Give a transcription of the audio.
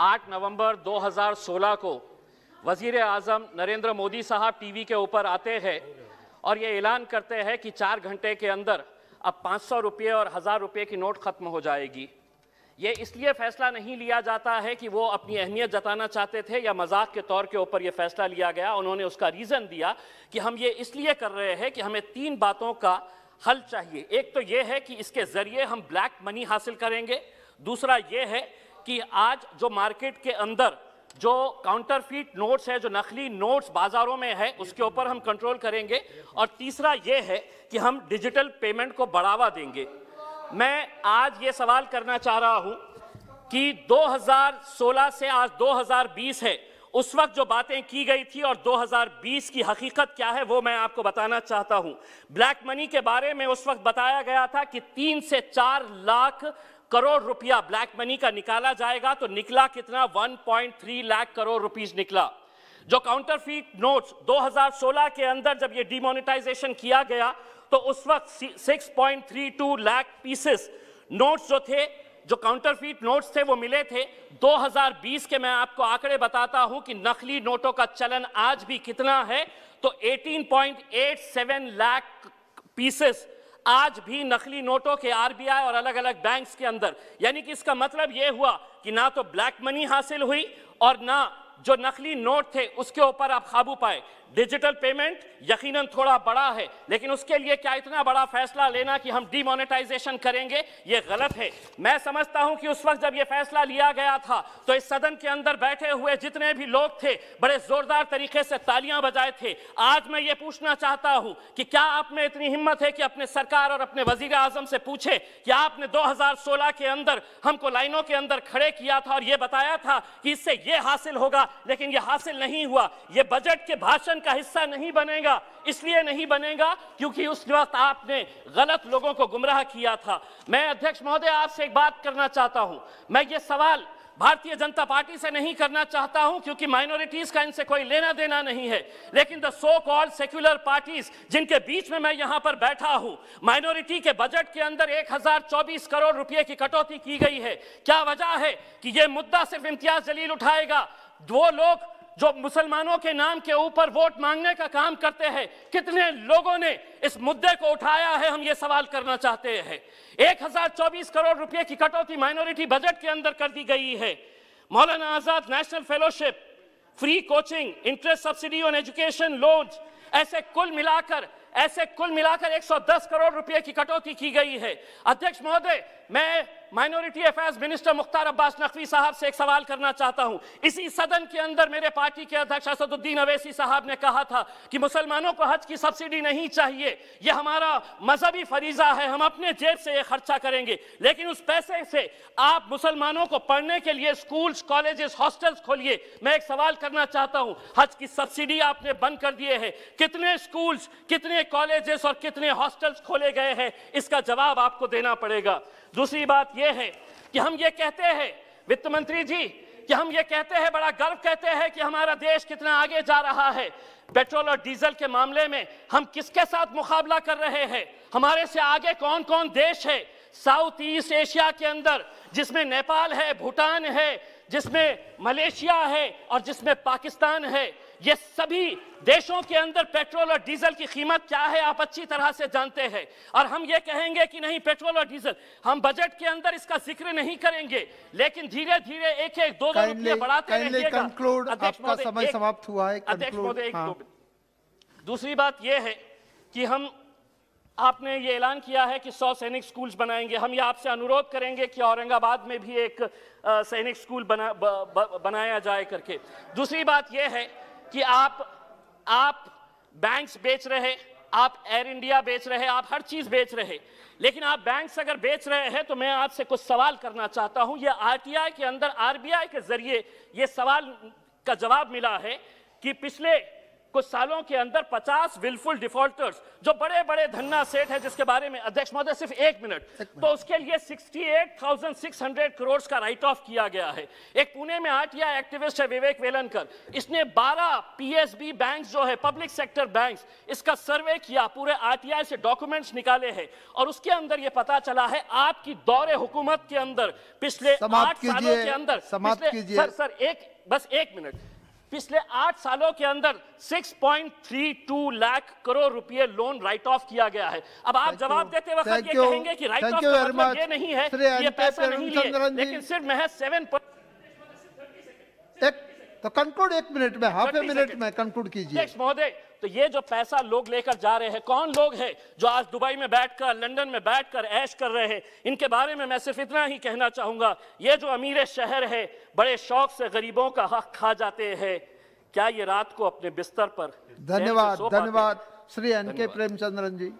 दो नवंबर 2016 को वजीर आजम नरेंद्र मोदी साहब टीवी के ऊपर आते हैं और ये ऐलान करते हैं कि चार घंटे के अंदर अब पाँच सौ रुपये और हज़ार रुपये की नोट ख़त्म हो जाएगी ये इसलिए फैसला नहीं लिया जाता है कि वो अपनी अहमियत जताना चाहते थे या मजाक के तौर के ऊपर ये फैसला लिया गया उन्होंने उसका रीज़न दिया कि हम ये इसलिए कर रहे हैं कि हमें तीन बातों का हल चाहिए एक तो ये है कि इसके ज़रिए हम ब्लैक मनी हासिल करेंगे दूसरा ये है कि आज जो मार्केट के अंदर जो काउंटरफीट नोट्स है जो नकली नोट्स बाजारों में है उसके ऊपर हम कंट्रोल करेंगे और तीसरा ये है कि हम डिजिटल पेमेंट को बढ़ावा देंगे मैं आज ये सवाल करना चाह रहा हूं कि 2016 से आज 2020 है उस वक्त जो बातें की गई थी और 2020 की हकीकत क्या है वो मैं आपको बताना चाहता हूं ब्लैक मनी के बारे में उस वक्त बताया गया था कि तीन से चार लाख करोड़ रुपया ब्लैक मनी का निकाला जाएगा तो निकला कितना 1.3 लाख करोड़ रुपीज निकला जो काउंटर फीट नोट दो के अंदर जब ये डिमोनिटाइजेशन किया गया तो उस वक्त 6.32 लाख पीसेस नोट्स जो थे जो काउंटर फीट नोट थे वो मिले थे 2020 के मैं आपको आंकड़े बताता हूं कि नकली नोटों का चलन आज भी कितना है तो 18.87 लाख पीसेस आज भी नकली नोटों के आरबीआई और अलग अलग बैंक्स के अंदर यानी कि इसका मतलब यह हुआ कि ना तो ब्लैक मनी हासिल हुई और ना जो नकली नोट थे उसके ऊपर आप काबू पाए डिजिटल पेमेंट यकीनन थोड़ा बड़ा है लेकिन उसके लिए क्या इतना बड़ा फैसला लेना कि हम डिमोनेटाइजेशन करेंगे ये गलत है मैं समझता हूं कि उस वक्त जब ये फैसला लिया गया था तो इस सदन के अंदर बैठे हुए जितने भी लोग थे बड़े जोरदार तरीके से तालियां बजाए थे आज मैं ये पूछना चाहता हूं कि क्या आप में इतनी हिम्मत है कि अपने सरकार और अपने वजीर आजम से पूछे कि आपने सोलह के अंदर हमको लाइनों के अंदर खड़े किया था और यह बताया था कि इससे यह हासिल होगा लेकिन यह हासिल नहीं हुआ यह बजट के भाषण का हिस्सा नहीं बनेगा इसलिए नहीं बनेगा क्योंकि उस वक्त आपने गलत लोगों को गुमराह किया था मैं अध्यक्ष महोदय आपसे एक बात करना चाहता हूं मैं ये सवाल भारतीय जनता पार्टी से नहीं करना चाहता हूं क्योंकि माइनॉरिटीज का इनसे कोई लेना देना नहीं है लेकिन the so called secular parties जिनके बीच में मैं यहां पर बैठा हूं माइनॉरिटी के बजट के अंदर 1024 करोड़ रुपए की कटौती की गई है क्या वजह है कि यह मुद्दा सिर्फ इम्तियाज जलील उठाएगा वो लोग जो मुसलमानों के नाम के ऊपर वोट मांगने का काम करते हैं कितने लोगों ने इस मुद्दे को उठाया है हम ये सवाल करना चाहते हैं चौबीस करोड़ रुपए की कटौती माइनॉरिटी बजट के अंदर कर दी गई है Maulana Azad national fellowship free coaching interest subsidy on education loan ऐसे कुल मिलाकर ऐसे कुल मिलाकर 110 करोड़ रुपए की कटौती की गई है अध्यक्ष महोदय मैं minority affairs minister Mukhtar Abbas Naqvi sahab से एक सवाल करना चाहता हूं इसी सदन के अंदर मेरे पार्टी के अध्यक्ष असदुद्दीन अवैसी साहब ने कहा था कि मुसलमानों को हज की सब्सिडी नहीं चाहिए यह हमारा मजहबी फरीजा है हम अपने जेब से यह खर्चा करेंगे लेकिन उस पैसे से आप मुसलमानों को पढ़ने के लिए स्कूल कॉलेजेस हॉस्टल्स खोलिए मैं एक सवाल करना चाहता हूँ हज की सब्सिडी आपने बंद कर दिए है कितने स्कूल्स कितने कॉलेजेस और कितने हॉस्टल्स खोले गए हैं इसका जवाब आपको देना पड़ेगा दूसरी बात यह है कि हम ये कहते हैं वित्त मंत्री जी कि हम ये कहते हैं बड़ा गर्व कहते हैं कि हमारा देश कितना आगे जा रहा है पेट्रोल और डीजल के मामले में हम किसके साथ मुकाबला कर रहे हैं हमारे से आगे कौन कौन देश है साउथ ईस्ट एशिया के अंदर जिसमें नेपाल है भूटान है जिसमें मलेशिया है और जिसमें पाकिस्तान है ये सभी देशों के अंदर पेट्रोल और डीजल की कीमत क्या है आप अच्छी तरह से जानते हैं और हम ये कहेंगे कि नहीं पेट्रोल और डीजल हम बजट के अंदर इसका जिक्र नहीं करेंगे लेकिन धीरे धीरे एक एक दो दो रुपये बढ़ाते रहिएगा समय समाप्त हुआ है अध्यक्ष महोदय एक हाँ। दो दूसरी बात यह है कि हम आपने ये ऐलान किया है कि 100 सैनिक स्कूल्स बनाएंगे हम ये आपसे अनुरोध करेंगे कि औरंगाबाद में भी एक सैनिक स्कूल बना ब, ब, बनाया जाए करके दूसरी बात यह है कि आप आप बैंक्स बेच रहे आप एयर इंडिया बेच रहे आप हर चीज बेच रहे लेकिन आप बैंक्स अगर बेच रहे हैं तो मैं आपसे कुछ सवाल करना चाहता हूं ये आरटीआई के अंदर आरबीआई के जरिए ये सवाल का जवाब मिला है कि पिछले कुछ सालों के अंदर 50 विलफुल डिफॉल्टर्स जो बड़े बड़े धन्ना सेठ हैं जिसके बारे में अध्यक्ष महोदय सिर्फ एक मिनट तो उसके लिए 68,600 करोड़ का राइट ऑफ किया गया है एक पुणे में आरटीआई एक्टिविस्ट है विवेक वेलनकर इसने 12 पीएसबी बैंक्स जो है पब्लिक सेक्टर बैंक्स इसका सर्वे किया पूरे आर से डॉक्यूमेंट्स निकाले है और उसके अंदर यह पता चला है आपकी दौरे हुकूमत के अंदर पिछले आठ सालों के अंदर सर सर एक बस एक मिनट पिछले आठ सालों के अंदर 6.32 लाख करोड़ रुपए लोन राइट ऑफ किया गया है अब आप जवाब देते वक्त ये कहेंगे कि राइट ऑफ का मतलब ये नहीं है ये पैसा नहीं लिए लेकिन सिर्फ महज सेवन एक तो कंक्लूड एक मिनट में हाफ ए मिनट में कंक्लूड कीजिए महोदय तो ये जो पैसा लोग लेकर जा रहे हैं कौन लोग हैं जो आज दुबई में बैठकर लंदन में बैठकर ऐश कर रहे हैं इनके बारे में मैं सिर्फ इतना ही कहना चाहूंगा ये जो अमीर शहर है बड़े शौक से गरीबों का हक खा जाते हैं क्या ये रात को अपने बिस्तर पर धन्यवाद धन्यवाद श्री एन के प्रेमचंद्रन जी